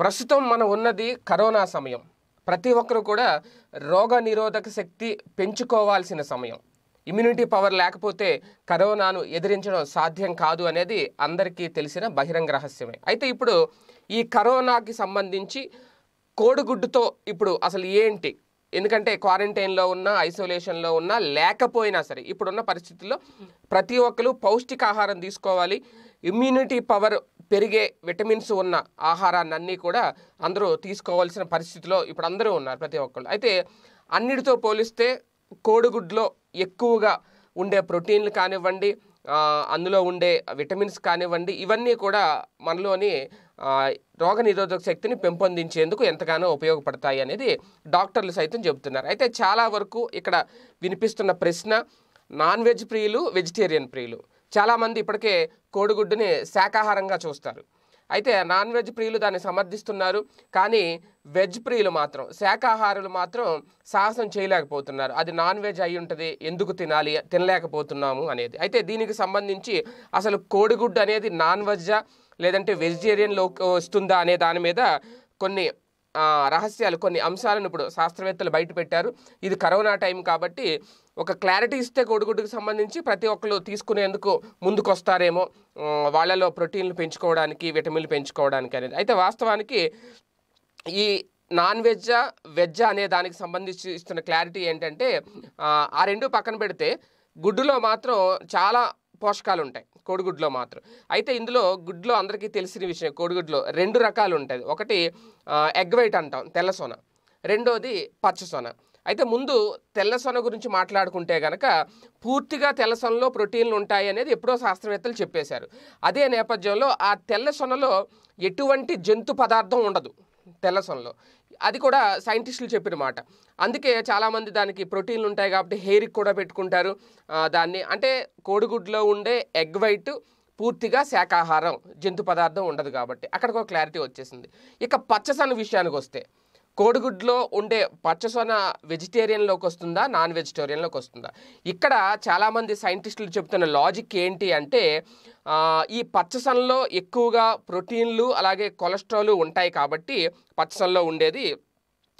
ప్రస్తుతం మనం ఉన్నది కరోనా సమయం ప్రతి ఒక్కరు కూడా రోగ నిరోధక శక్తి పెంచుకోవాల్సిన సమయం ఇమ్యూనిటీ పవర్ లేకపోతే కరోనాను ఎదిరించడం సాధ్యం కాదు అనేది అందరికీ తెలిసిన బహిరంగ రహస్యమే అయితే ఇప్పుడు ఈ కరోనాకి సంబంధించి కోడిగుడ్డుతో ఇప్పుడు అసలు ఏంటి ఎందుకంటే క్వారంటైన్లో ఉన్న ఐసోలేషన్లో ఉన్న లేకపోయినా సరే ఇప్పుడున్న పరిస్థితుల్లో ప్రతి ఒక్కరు పౌష్టికాహారం తీసుకోవాలి ఇమ్యూనిటీ పవర్ పెరిగే విటమిన్స్ ఉన్న ఆహారాన్ని అన్నీ కూడా అందరూ తీసుకోవాల్సిన పరిస్థితిలో ఇప్పుడు అందరూ ఉన్నారు ప్రతి ఒక్కళ్ళు అయితే అన్నిటితో పోలిస్తే కోడిగుడ్లో ఎక్కువగా ఉండే ప్రోటీన్లు కానివ్వండి అందులో ఉండే విటమిన్స్ కానివ్వండి ఇవన్నీ కూడా మనలోని రోగనిరోధక శక్తిని పెంపొందించేందుకు ఎంతగానో ఉపయోగపడతాయి అనేది డాక్టర్లు సైతం చెబుతున్నారు అయితే చాలా వరకు ఇక్కడ వినిపిస్తున్న ప్రశ్న నాన్ వెజ్ ప్రియులు వెజిటేరియన్ ప్రియులు చాలామంది ఇప్పటికే కోడిగుడ్డుని శాకాహారంగా చూస్తారు అయితే నాన్ వెజ్ ప్రియులు దాన్ని సమర్థిస్తున్నారు కానీ వెజ్ ప్రియులు మాత్రం శాకాహారులు మాత్రం సాహసం చేయలేకపోతున్నారు అది నాన్ వెజ్ అయి ఉంటుంది ఎందుకు తినాలి తినలేకపోతున్నాము అనేది అయితే దీనికి సంబంధించి అసలు కోడిగుడ్డు అనేది నాన్ వెజ్జా లేదంటే వెజిటేరియన్లో వస్తుందా అనే దాని మీద కొన్ని రహస్యాలు కొన్ని అంశాలను ఇప్పుడు శాస్త్రవేత్తలు బయటపెట్టారు ఇది కరోనా టైం కాబట్టి ఒక క్లారిటీ ఇస్తే కోడిగుడ్డుకు సంబంధించి ప్రతి ఒక్కరు తీసుకునేందుకు ముందుకొస్తారేమో వాళ్ళలో ప్రోటీన్లు పెంచుకోవడానికి విటమిన్లు పెంచుకోవడానికి అనేది అయితే వాస్తవానికి ఈ నాన్ వెజ్జా వెజ్ అనే దానికి సంబంధించి ఇస్తున్న క్లారిటీ ఏంటంటే ఆ రెండు పక్కన పెడితే గుడ్డులో మాత్రం చాలా పోషకాలు ఉంటాయి కోడిగుడ్లో మాత్రం అయితే ఇందులో గుడ్లో అందరికీ తెలిసిన విషయం కోడిగుడ్లో రెండు రకాలు ఉంటాయి ఒకటి ఎగ్ వైట్ అంటాం తెల్ల సోన రెండోది పచ్చ సోన అయితే ముందు తెల్లసొన గురించి మాట్లాడుకుంటే గనక పూర్తిగా తెల్లసొనలో ప్రోటీన్లు ఉంటాయి అనేది ఎప్పుడో శాస్త్రవేత్తలు చెప్పేశారు అదే నేపథ్యంలో ఆ తెల్లసొనలో ఎటువంటి జంతు పదార్థం ఉండదు తెల్లసొనలో అది కూడా సైంటిస్టులు చెప్పిన మాట అందుకే చాలామంది దానికి ప్రోటీన్లు ఉంటాయి కాబట్టి హెయిర్కి కూడా పెట్టుకుంటారు దాన్ని అంటే కోడిగుడ్లో ఉండే ఎగ్ వైట్ పూర్తిగా శాకాహారం జంతు పదార్థం ఉండదు కాబట్టి అక్కడికి ఒక క్లారిటీ వచ్చేసింది ఇక పచ్చసన విషయానికి వస్తే కోడిగుడ్లో ఉండే పచ్చసొన వెజిటేరియన్లోకి వస్తుందా నాన్ వెజిటేరియన్లోకి వస్తుందా ఇక్కడ చాలామంది సైంటిస్టులు చెబుతున్న లాజిక్ ఏంటి అంటే ఈ పచ్చసనలో ఎక్కువగా ప్రోటీన్లు అలాగే కొలెస్ట్రాల్ ఉంటాయి కాబట్టి పచ్చసనలో ఉండేది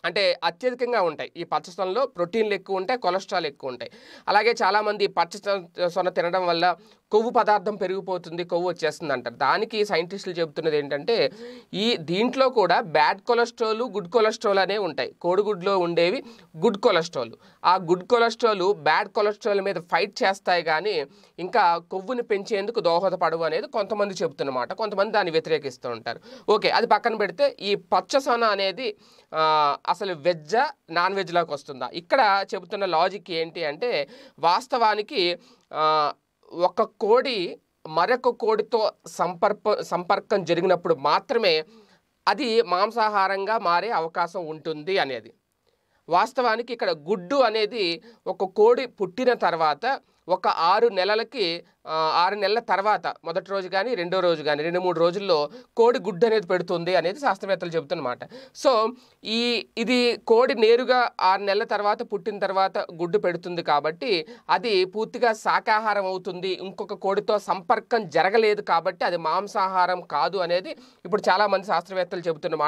అంటే అత్యధికంగా ఉంటాయి ఈ పచ్చసొనలో ప్రోటీన్లు ఎక్కువ ఉంటాయి కొలెస్ట్రాల్ ఎక్కువ ఉంటాయి అలాగే చాలామంది పచ్చసొన తినడం వల్ల కొవ్వు పదార్థం పెరిగిపోతుంది కొవ్వు వచ్చేస్తుంది అంటారు దానికి సైంటిస్టులు చెబుతున్నది ఏంటంటే ఈ దీంట్లో కూడా బ్యాడ్ కొలెస్ట్రాల్ గుడ్ కొలెస్ట్రాల్ అనేవి ఉంటాయి కోడిగుడ్లో ఉండేవి గుడ్ కొలెస్ట్రాల్ ఆ గుడ్ కొలెస్ట్రాల్ బ్యాడ్ కొలెస్ట్రాల్ మీద ఫైట్ చేస్తాయి కానీ ఇంకా కొవ్వుని పెంచేందుకు దోహదపడవు అనేది కొంతమంది చెబుతున్నమాట కొంతమంది దాన్ని వ్యతిరేకిస్తూ ఉంటారు ఓకే అది పక్కన పెడితే ఈ పచ్చసొన అనేది అసలు వెజ్జ నాన్ వెజ్ లాగా వస్తుందా ఇక్కడ చెబుతున్న లాజిక్ ఏంటి అంటే వాస్తవానికి ఒక కోడి మరొక కోడితో సంపర్ప సంపర్కం జరిగినప్పుడు మాత్రమే అది మాంసాహారంగా మారే అవకాశం ఉంటుంది అనేది వాస్తవానికి ఇక్కడ గుడ్డు అనేది ఒక కోడి పుట్టిన తర్వాత ఒక ఆరు నెలలకి ఆరు నెలల తర్వాత మొదటి రోజు కానీ రెండో రోజు కానీ రెండు మూడు రోజుల్లో కోడి గుడ్డు అనేది పెడుతుంది అనేది శాస్త్రవేత్తలు చెబుతున్నమాట సో ఈ ఇది కోడి నేరుగా ఆరు నెలల తర్వాత పుట్టిన తర్వాత గుడ్డు పెడుతుంది కాబట్టి అది పూర్తిగా శాకాహారం అవుతుంది ఇంకొక కోడితో సంపర్కం జరగలేదు కాబట్టి అది మాంసాహారం కాదు అనేది ఇప్పుడు చాలామంది శాస్త్రవేత్తలు చెబుతున్నమాట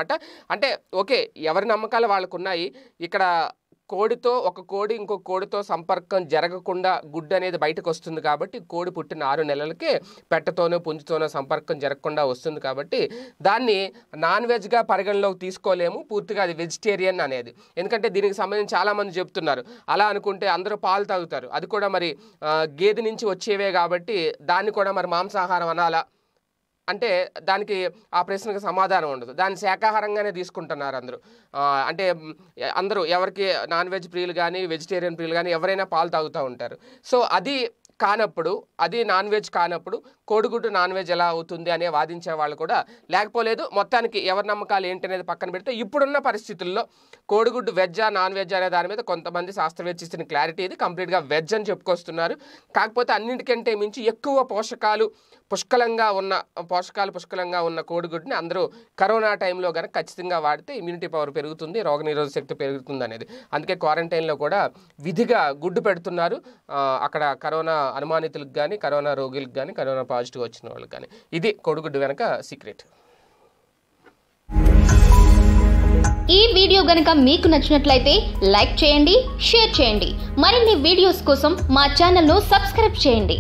అంటే ఓకే ఎవరి నమ్మకాలు వాళ్ళకున్నాయి ఇక్కడ కోడితో ఒక కోడి ఇంకో కోడితో సంపర్కం జరగకుండా గుడ్డు అనేది బయటకు వస్తుంది కాబట్టి కోడి పుట్టిన ఆరు నెలలకే పెట్టతోనో పుంజుతోనో సంపర్కం జరగకుండా వస్తుంది కాబట్టి దాన్ని నాన్ వెజ్గా పరిగణలోకి తీసుకోలేము పూర్తిగా అది వెజిటేరియన్ అనేది ఎందుకంటే దీనికి సంబంధించి చాలామంది చెప్తున్నారు అలా అనుకుంటే అందరూ పాలు తాగుతారు అది కూడా మరి గేదె నుంచి వచ్చేవే కాబట్టి దాన్ని కూడా మరి మాంసాహారం అనాలా అంటే దానికి ఆ ప్రశ్నకు సమాధానం ఉండదు దాన్ని శాకాహారంగానే తీసుకుంటున్నారు అందరూ అంటే అందరూ ఎవరికి నాన్ వెజ్ ప్రియులు కానీ వెజిటేరియన్ ప్రియులు కానీ ఎవరైనా పాలు తాగుతూ ఉంటారు సో అది కానప్పుడు అది నాన్ వెజ్ కానప్పుడు కోడిగుడ్డు నాన్ వెజ్ ఎలా అవుతుంది అనే వాదించే వాళ్ళు కూడా లేకపోలేదు మొత్తానికి ఎవరి నమ్మకాలు ఏంటి అనేది పక్కన పెడితే ఇప్పుడున్న పరిస్థితుల్లో కోడిగుడ్డు వెజ్జా నాన్ వెజ్ అనే దాని మీద కొంతమంది శాస్త్రవేత్త ఇచ్చిన క్లారిటీ ఇది కంప్లీట్గా వెజ్ అని చెప్పుకొస్తున్నారు కాకపోతే అన్నింటికంటే మించి ఎక్కువ పోషకాలు పుష్కలంగా ఉన్న పోషకాలు పుష్కలంగా ఉన్న కోడిగుడ్డుని అందరూ కరోనా టైంలో కనుక ఖచ్చితంగా వాడితే ఇమ్యూనిటీ పవర్ పెరుగుతుంది రోగనిరోధక శక్తి పెరుగుతుంది అనేది అందుకే క్వారంటైన్లో కూడా విధిగా గుడ్డు పెడుతున్నారు అక్కడ కరోనా అనుమానితులకు కానీ కరోనా రోగులకు కానీ కరోనా పాజిటివ్ వచ్చిన వాళ్ళకి కానీ ఇది కోడిగుడ్డు వెనక సీక్రెట్ ఈ వీడియో గనక మీకు నచ్చినట్లయితే లైక్ చేయండి షేర్ చేయండి మరిన్ని వీడియోస్ కోసం మా ఛానల్ను సబ్స్క్రైబ్ చేయండి